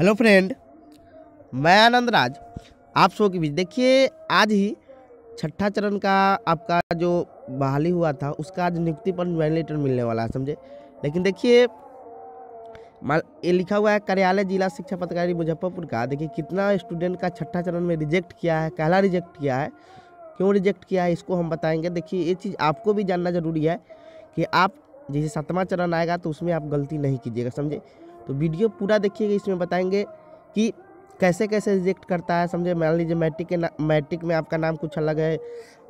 hello friend मैं आनंद राज आप सबों के बीच देखिए आज ही छठा चरण का आपका जो बहाली हुआ था उसका आज नियुक्ति पर ज्वाइन लेटर मिलने वाला है समझे लेकिन देखिए ये लिखा हुआ है कार्यालय जिला शिक्षा पदाधिकारी मुजफ्फरपुर का देखिए कितना स्टूडेंट का छठा चरण में रिजेक्ट किया है कहला रिजेक्ट किया है क्यों रिजेक्ट किया है इसको हम बताएंगे देखिए ये चीज़ आपको भी जानना ज़रूरी है कि आप जैसे सातवां चरण आएगा तो उसमें आप गलती नहीं कीजिएगा समझे तो वीडियो पूरा देखिएगा इसमें बताएंगे कि कैसे कैसे रिजेक्ट करता है समझे मान लीजिए मैट्रिक के मैट्रिक में आपका नाम कुछ अलग है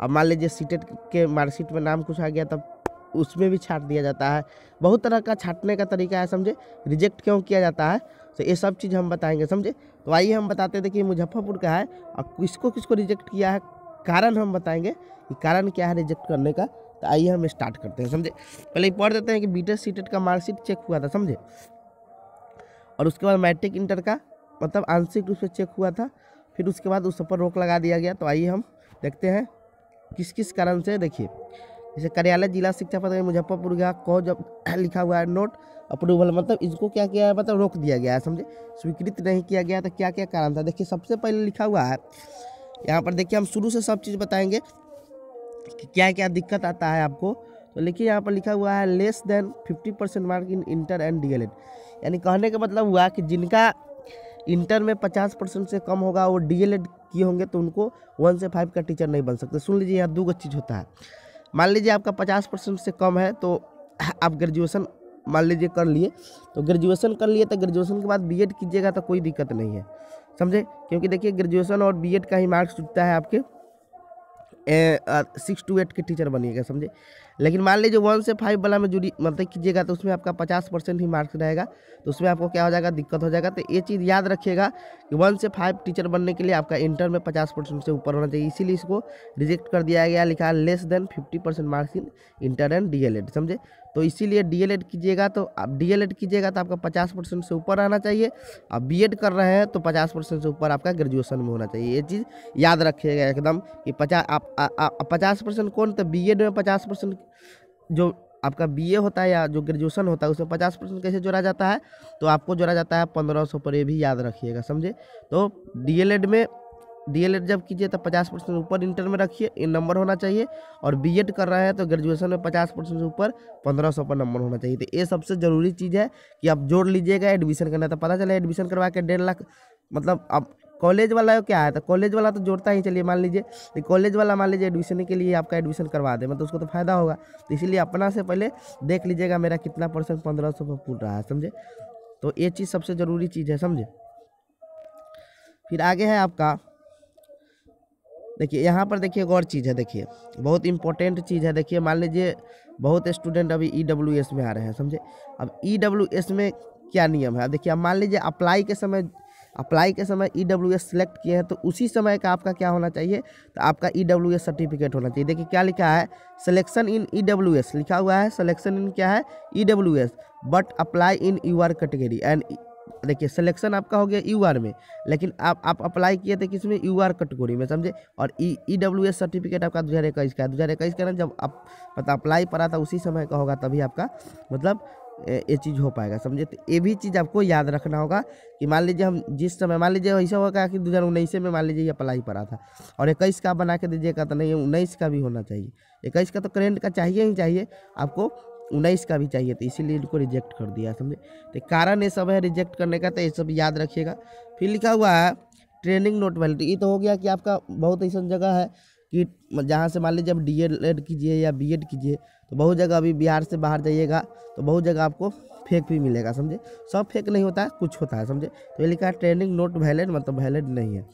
अब मान लीजिए सीटेट के मार्कशीट में नाम कुछ आ गया तब उसमें भी छाट दिया जाता है बहुत तरह का छाटने का तरीका है समझे रिजेक्ट क्यों किया जाता है तो ये सब चीज़ हम बताएंगे समझे तो आइए हम बताते थे कि मुजफ्फरपुर का है और किसको किसको रिजेक्ट किया है कारण हम बताएंगे कि कारण क्या है रिजेक्ट करने का तो आइए हम स्टार्ट करते हैं समझे पहले पढ़ देते हैं कि बीटेड सीटेट का मार्कशीट चेक हुआ था समझे और उसके बाद मैट्रिक इंटर का मतलब आंशिक रूप से चेक हुआ था फिर उसके बाद उस पर रोक लगा दिया गया तो आइए हम देखते हैं किस किस कारण से देखिए जैसे कार्यालय जिला शिक्षा पदाधिकारी मुजफ्फरपुर का को जब लिखा हुआ है नोट अप्रूवल मतलब इसको क्या किया है मतलब रोक दिया गया है समझे स्वीकृत नहीं किया गया तो क्या क्या कारण था देखिए सबसे पहले लिखा हुआ है यहाँ पर देखिए हम शुरू से सब चीज़ बताएंगे कि क्या क्या दिक्कत आता है आपको तो लेकिन यहाँ पर लिखा हुआ है less than 50 percent mark in inter and D यानी कहने का मतलब हुआ कि जिनका इंटर में 50 परसेंट से कम होगा वो डी एल किए होंगे तो उनको वन से फाइव का टीचर नहीं बन सकते सुन लीजिए यहाँ दो चीज़ होता है मान लीजिए आपका पचास परसेंट से कम है तो आप ग्रेजुएसन मान लीजिए कर लिए तो ग्रेजुएसन कर लिए तो ग्रेजुएसन के बाद बीएड कीजिएगा तो कोई दिक्कत नहीं है समझे क्योंकि देखिए ग्रेजुएसन और बीएड का ही मार्क्स जुटता है आपके सिक्स टू एट के टीचर बनिएगा समझे लेकिन मान लीजिए वन से फाइव वाला में जुड़ी मतलब कीजिएगा तो उसमें आपका पचास परसेंट ही मार्क्स रहेगा तो उसमें आपको क्या हो जाएगा दिक्कत हो जाएगा तो ये चीज़ याद रखिएगा कि वन से फाइव टीचर बनने के लिए आपका इंटर में पचास परसेंट से ऊपर होना चाहिए इसीलिए इसको रिजेक्ट कर दिया गया लिखा less than fifty percent marks in inter and D समझे तो इसीलिए डी कीजिएगा तो आप डी कीजिएगा तो आपका पचास परसेंट से ऊपर आना चाहिए आप बी कर रहे हैं तो पचास परसेंट से ऊपर आपका ग्रेजुएसन में होना चाहिए ये चीज़ याद रखिएगा एकदम कि पचास आप पचास परसेंट कौन तो बी में पचास परसेंट जो आपका बीए होता है या जो ग्रेजुएशन होता है उसमें पचास परसेंट कैसे जोड़ा जाता है तो आपको जोड़ा जाता है पंद्रह सौ पर ये भी याद रखिएगा समझे तो डीएलएड में डीएलएड जब कीजिए तो पचास परसेंट ऊपर इंटर में रखिए ये नंबर होना चाहिए और बीएड कर रहे हैं तो ग्रेजुएशन में पचास परसेंट ऊपर पंद्रह सौ पर नंबर होना चाहिए तो ये सबसे ज़रूरी चीज़ है कि आप जोड़ लीजिएगा एडमिशन करना तो पता चले एडमिशन करवा के डेढ़ लाख मतलब आप कॉलेज वाला क्या है तो कॉलेज वाला तो जोड़ता ही चलिए मान लीजिए कॉलेज वाला मान लीजिए एडमिशन के लिए आपका एडमिशन करवा दे मतलब तो उसको तो फायदा होगा तो इसीलिए अपना से पहले देख लीजिएगा मेरा कितना परसेंट पंद्रह सौ पर रहा है समझे तो ये चीज़ सबसे ज़रूरी चीज़ है समझे फिर आगे है आपका देखिए यहाँ पर देखिए एक और चीज़ है देखिए बहुत इंपॉर्टेंट चीज़ है देखिए मान लीजिए बहुत स्टूडेंट अभी ई डब्ल्यू एस में आ रहे हैं समझे अब ई डब्ल्यू एस में क्या नियम है देखिए अब मान लीजिए अप्लाई के समय अप्लाई के समय ई डब्ल्यू एस सेलेक्ट किए हैं तो उसी समय का आपका क्या होना चाहिए तो आपका ई डब्ल्यू एस सर्टिफिकेट होना चाहिए देखिए क्या लिखा है selection in E W S लिखा हुआ है सिलेक्शन इन क्या है E W S but apply in U R category and देखिए सिलेक्शन आपका हो गया यू आर में लेकिन आप आप अप्लाई किए थे किसमें यू आर कैटेगरी में समझे और E E W S certificate आपका दो हज़ार इक्कीस का है दो हज़ार इक्कीस का ना जब आप पता अप्लाई पड़ा था उसी समय का होगा तभी आपका मतलब ये चीज़ हो पाएगा समझे तो ये भी चीज़ आपको याद रखना होगा कि मान लीजिए हम जिस समय मान लीजिए ऐसा होगा कि दो हज़ार उन्नीस में मान लीजिए ये अप्लाई पड़ा था और इक्कीस का बना के दीजिएगा तो नहीं उन्नीस का भी होना चाहिए इक्कीस का तो करेंट का चाहिए ही चाहिए आपको उन्नीस का भी चाहिए तो इसीलिए इनको रिजेक्ट कर दिया समझे तो कारण ये सब है रिजेक्ट करने का तो ये सब याद रखिएगा फिर लिखा हुआ है ट्रेनिंग नोट वैलिडिटी ये तो हो गया कि आपका बहुत ऐसा जगह है कि जहाँ से मान लीजिए आप डी एड कीजिए या बी एड कीजिए तो बहुत जगह अभी बिहार से बाहर जाइएगा तो बहुत जगह आपको फेक भी मिलेगा समझे सब फेक नहीं होता है कुछ होता है समझे तो ये लिखा है ट्रेनिंग नोट वैलिड मतलब वैलिड नहीं है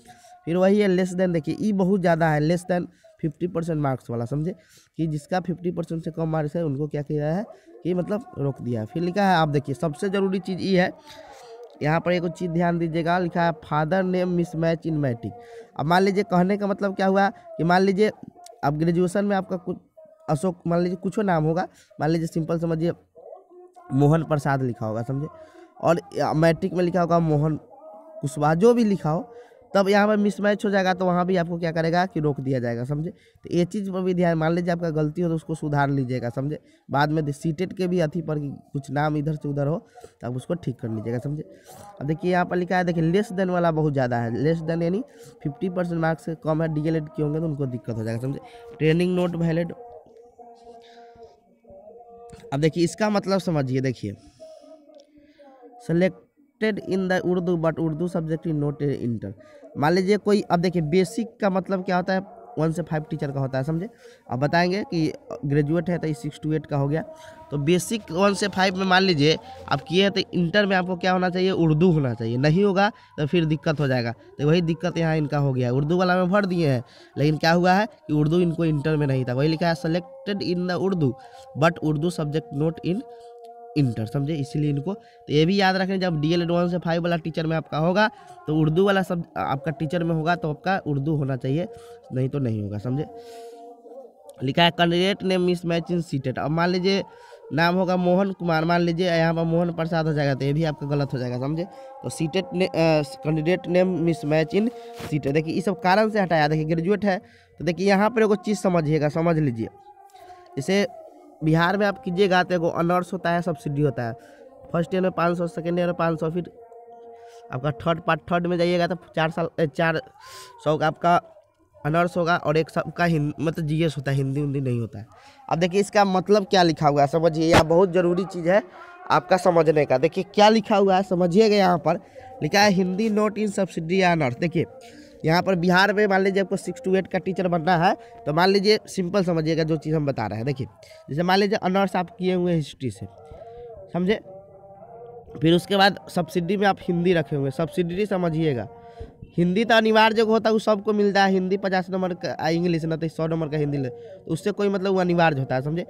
फिर वही है लेस देन देखिए ई बहुत ज़्यादा है less than fifty percent marks वाला समझे कि जिसका फिफ्टी परसेंट से कम मार्क्स है उनको क्या किया है कि मतलब रोक दिया है फिर लिखा है आप देखिए सबसे ज़रूरी चीज़ ये है यहाँ पर एक चीज़ ध्यान दीजिएगा लिखा है father name mismatch in matric अब मान लीजिए कहने का मतलब क्या हुआ कि मान लीजिए अब ग्रेजुएशन में आपका कुछ अशोक मान लीजिए कुछ नाम होगा मान लीजिए सिंपल समझिए मोहन प्रसाद लिखा होगा समझे और मैट्रिक में लिखा होगा मोहन कुशवाहा जो भी लिखा हो तब यहाँ पर मिसमैच हो जाएगा तो वहाँ भी आपको क्या करेगा कि रोक दिया जाएगा समझे तो ये चीज़ पर भी ध्यान मान लीजिए आपका गलती हो तो उसको सुधार लीजिएगा समझे बाद में सीटेट के भी अथी पर कुछ नाम इधर से उधर हो तो आप उसको ठीक कर लीजिएगा समझे अब देखिए यहाँ पर लिखा है देखिए लेस देन वाला बहुत ज़्यादा है लेस देन यानी फिफ्टी परसेंट मार्क्स से कम है डी के होंगे तो उनको दिक्कत हो जाएगा समझे ट्रेनिंग नोट वैलेड अब देखिए इसका मतलब समझिए देखिए select noted in the Urdu but Urdu subject is noted inter मान लीजिए कोई अब देखिए बेसिक का मतलब क्या होता है वन से फाइव टीचर का होता है समझे अब बताएंगे कि ग्रेजुएट है तो सिक्स टू एट का हो गया तो बेसिक वन से फाइव में मान लीजिए आप किए हैं तो इंटर में आपको क्या होना चाहिए उर्दू होना चाहिए नहीं होगा तो फिर दिक्कत हो जाएगा तो वही दिक्कत यहाँ इनका हो गया है उर्दू वाला में भर दिए हैं लेकिन क्या हुआ है कि उर्दू इनको इंटर में नहीं था वही लिखा है selected in the Urdu but Urdu subject not in inter समझे इसीलिए इनको तो ये भी याद रखें जब डी एल एडवांस से फाइव वाला टीचर में आपका होगा तो उर्दू वाला सब आपका टीचर में होगा तो आपका उर्दू होना चाहिए नहीं तो नहीं होगा समझे लिखा है कैंडिडेट ने मिस मैच इन सीटेड अब मान लीजिए नाम होगा मोहन कुमार मान लीजिए यहाँ पर मोहन प्रसाद हो जाएगा तो ये भी आपका गलत हो जाएगा समझे तो सीटेड ने candidate name mismatch in CTET देखिए इस सब कारण से हटाया देखिए ग्रेजुएट है तो देखिए यहाँ पर एगो चीज़ समझिएगा समझ लीजिए इसे बिहार में आप कीजिएगा तो एगो अनर्स होता है सब्सिडी होता है फर्स्ट ईयर में पाँच सौ सेकेंड ईयर में पाँच सौ फिर आपका थर्ड पार्ट थर्ड में जाइएगा तो चार साल चार सौ का आपका अनर्स होगा और एक का हिंद मतलब एस होता है हिंदी उन्दी नहीं होता है अब देखिए इसका मतलब क्या लिखा हुआ है समझिए यह बहुत ज़रूरी चीज़ है आपका समझने का देखिए क्या लिखा हुआ है समझिएगा यहाँ पर लिखा है हिंदी नोट इन सब्सिडी या अनर्स देखिए यहाँ पर बिहार में मान लीजिए आपको सिक्स टू एट का टीचर बनना है तो मान लीजिए सिंपल समझिएगा जो चीज़ हम बता रहे हैं देखिए जैसे मान लीजिए अनर्स आप किए हुए हिस्ट्री से समझे फिर उसके बाद सब्सिडी में आप हिंदी रखे हुए सब्सिडी समझिएगा हिंदी तो अनिवार्य जो होता है वो सबको मिलता है हिंदी पचास नंबर का इंग्लिश ना तो सौ नंबर का हिंदी तो उससे कोई मतलब वो अनिवार्य होता है समझे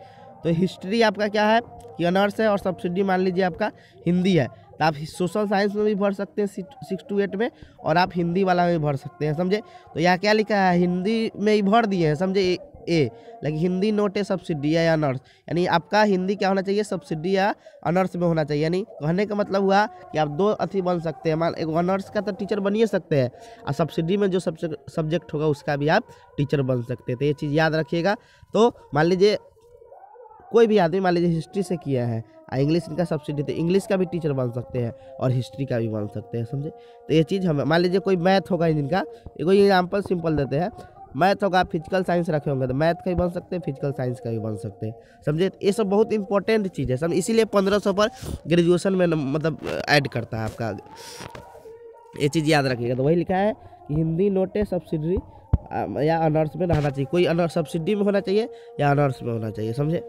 तो हिस्ट्री आपका क्या है कि अनर्स है और सब्सिडी मान लीजिए आपका हिंदी है तो आप सोशल साइंस में भी भर सकते हैं सिक्स टू एट में और आप हिंदी वाला में भी भर सकते हैं समझे तो यहाँ क्या लिखा है हिंदी में ही भर दिए हैं समझे ए लेकिन हिंदी नोट ए सब्सिडी या अनर्स यानी आपका हिंदी क्या होना चाहिए सब्सिडी या अनर्स में होना चाहिए यानी कहने का मतलब हुआ कि आप दो अथी बन सकते हैं मान एक अनर्स का तो टीचर बन ही सकते हैं और सब्सिडी में जो सब्जेक्ट होगा उसका भी आप टीचर बन सकते हैं तो ये चीज़ याद रखिएगा तो मान लीजिए कोई भी आदमी मान लीजिए हिस्ट्री से किया है आ इंग्लिश इनका सब्सिडी तो इंग्लिश का भी टीचर बन सकते हैं और हिस्ट्री का भी बन सकते हैं समझे तो ये चीज़ हमें मान लीजिए कोई मैथ होगा जिनका कोई एग्जाम्पल सिंपल देते हैं मैथ होगा फिजिकल साइंस रखे होंगे तो मैथ का भी बन सकते हैं फिजिकल साइंस का भी बन सकते हैं समझे ये सब बहुत इंपॉर्टेंट चीज़ है समझ इसीलिए पंद्रह सौ पर ग्रेजुएशन में मतलब ऐड करता है आपका ये चीज़ याद रखिएगा तो वही लिखा है कि हिंदी नोटे सब्सिडी या अनर्स में रहना चाहिए कोई अनर्स सब्सिडी में होना चाहिए या अनर्स में होना चाहिए समझे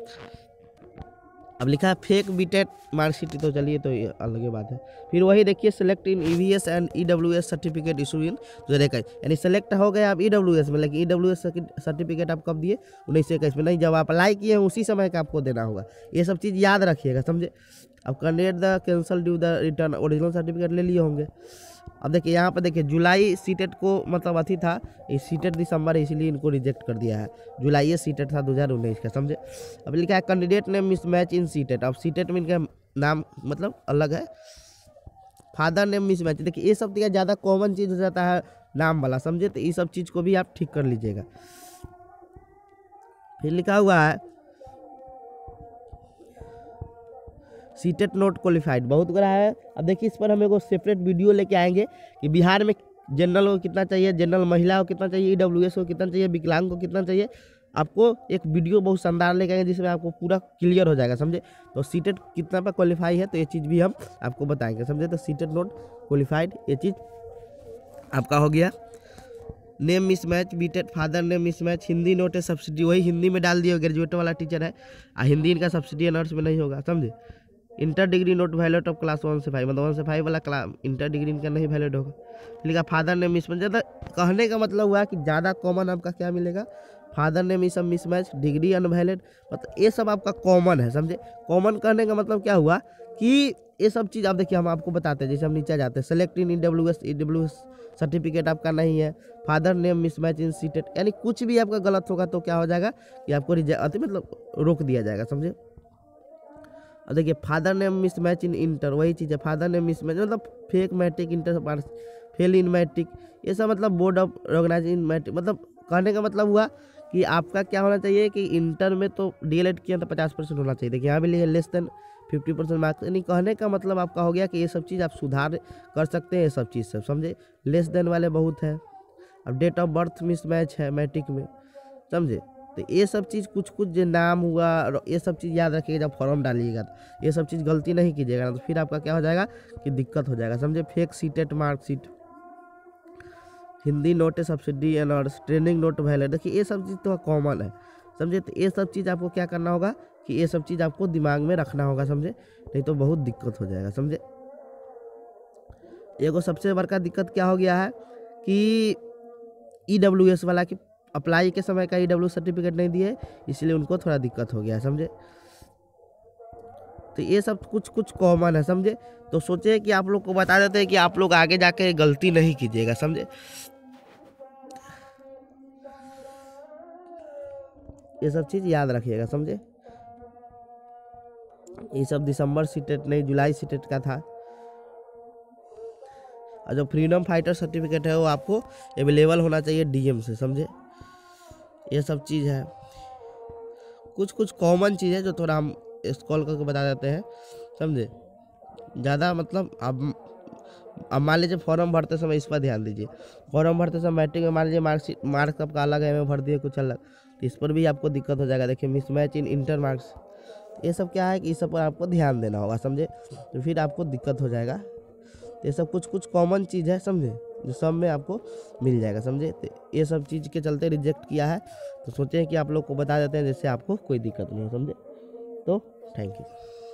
अब लिखा है फेक बीटेड मार्कशीट तो चलिए तो ये अलग बात है फिर वही देखिए select in E and E certificate issue in दो यानी सेलेक्ट हो गए आप ई में लेकिन ई e सर्टिफिकेट आप कब दिए उन्नीस सौ इक्कीस में नहीं जब आप अप्लाई किए हैं उसी समय का आपको देना होगा ये सब चीज़ याद रखिएगा समझे अब candidate the cancel due the return original certificate ले लिए होंगे अब देखिए यहाँ पर देखिए जुलाई सीटेट को मतलब अथी था ये सीटेट दिसंबर इसीलिए इनको रिजेक्ट कर दिया है जुलाई सीटेट था दो हज़ार उन्नीस का समझे अब लिखा है कैंडिडेट ने मिस मैच इन सीटेट अब सीटेट में इनका नाम मतलब अलग है फादर नेम मिस मैच देखिए ये सब देखिए ज़्यादा कॉमन चीज़ हो जाता है नाम वाला समझे तो ये सब चीज़ को भी आप ठीक कर लीजिएगा फिर लिखा हुआ है सीटेट नॉट क्वालिफाइड बहुत बड़ा है अब देखिए इस पर हम एक सेपरेट वीडियो लेके आएंगे कि बिहार में जनरल को कितना चाहिए जनरल महिला को कितना चाहिए ई को कितना चाहिए विकलांग को कितना चाहिए आपको एक वीडियो बहुत शानदार लेके आएंगे जिसमें आपको पूरा क्लियर हो जाएगा समझे तो सीटेट कितना पर क्वालिफाई है तो ये चीज़ भी हम आपको बताएंगे समझे तो सीटेट नॉट क्वालिफाइड ये चीज़ आपका हो गया नेम मिस मैच बीटेड father name mismatch Hindi not है सब्सिडी वही हिंदी में डाल दिया ग्रेजुएट वाला टीचर है आ हिंदी इनका सब्सिडी अनर्स में नहीं होगा समझे inter degree not valid of class one से फाइव मतलब वन से फाइव वाला क्लास इंटर डिग्री का नहीं वैलिड होगा लिखा फादर नेम मिस ज़्यादा कहने का मतलब हुआ कि ज़्यादा कॉमन आपका क्या मिलेगा फादर नेम इज सब मिसमैच डिग्री अनवैलिड मतलब ये सब आपका कॉमन है समझे कॉमन कहने का मतलब क्या हुआ कि ये सब चीज़ आप देखिए हम आपको बताते हैं जैसे हम नीचे जाते हैं select in E W S E W S certificate आपका नहीं है father name mismatch in CTET यानी कुछ भी आपका गलत होगा तो क्या हो जाएगा कि आपको रिजेक्ट मतलब रोक दिया जाएगा समझे और देखिए फादर ने मिस मैच इन इंटर वही चीज़ है फादर ने मिस मैच मतलब fake matric inter fail in matric ये सब मतलब board of organise in matric मतलब कहने का मतलब हुआ कि आपका क्या होना चाहिए कि इंटर में तो डी एल एड किया तो पचास परसेंट होना चाहिए देखिए यहाँ भी लिखे less than fifty percent marks यानी कहने का मतलब आपका हो गया कि ये सब चीज़ आप सुधार कर सकते हैं ये सब चीज़ सब समझे लेस देन वाले बहुत हैं अब date of birth mismatch है मैट्रिक में समझे तो ये सब चीज़ कुछ कुछ जो नाम हुआ ये सब चीज़ याद रखिएगा जब फॉर्म डालिएगा तो ये सब चीज़ गलती नहीं कीजिएगा तो फिर आपका क्या हो जाएगा कि दिक्कत हो जाएगा समझे fake CTET marksheet Hindi not subsidy एन और ट्रेनिंग नोट वैलेट देखिए ये सब चीज़ तो कॉमन है समझे तो ये सब चीज़ आपको क्या करना होगा कि ये सब चीज़ आपको दिमाग में रखना होगा समझे नहीं तो बहुत दिक्कत हो जाएगा समझे एगो सबसे बड़का दिक्कत क्या हो गया है कि ई डब्ल्यू एस वाला कि अप्लाई के समय का ई e सर्टिफिकेट नहीं दिए इसलिए उनको थोड़ा दिक्कत हो गया समझे तो ये सब कुछ कुछ कॉमन है समझे तो सोचे कि आप लोग को बता देते हैं कि आप लोग आगे जाके गलती नहीं कीजिएगा समझे ये सब चीज़ याद रखिएगा समझे ये सब दिसंबर सीटेट नहीं जुलाई सीटेट का था और जो फ्रीडम फाइटर सर्टिफिकेट है वो आपको अवेलेबल होना चाहिए डीएम से समझे ये सब चीज़ है कुछ कुछ कॉमन चीज़ है जो थोड़ा हम स्कॉल करके बता देते हैं समझे ज़्यादा मतलब अब अब मान लीजिए फॉर्म भरते समय इस पर ध्यान दीजिए फॉर्म भरते समय मैट्रिक में मान लीजिए मार्कशीट मार्क्स आपका अलग है मैं भर दिए कुछ अलग तो इस पर भी आपको दिक्कत हो जाएगा देखिए मिसमैच इन इंटर मार्क्स ये सब क्या है कि इस सब पर आपको ध्यान देना होगा समझे तो फिर आपको दिक्कत हो जाएगा ये सब कुछ कुछ कॉमन चीज़ है समझे जो सब में आपको मिल जाएगा समझे तो ये सब चीज़ के चलते रिजेक्ट किया है तो सोचें कि आप लोग को बता देते हैं जिससे आपको कोई दिक्कत नहीं हो समझे तो थैंक यू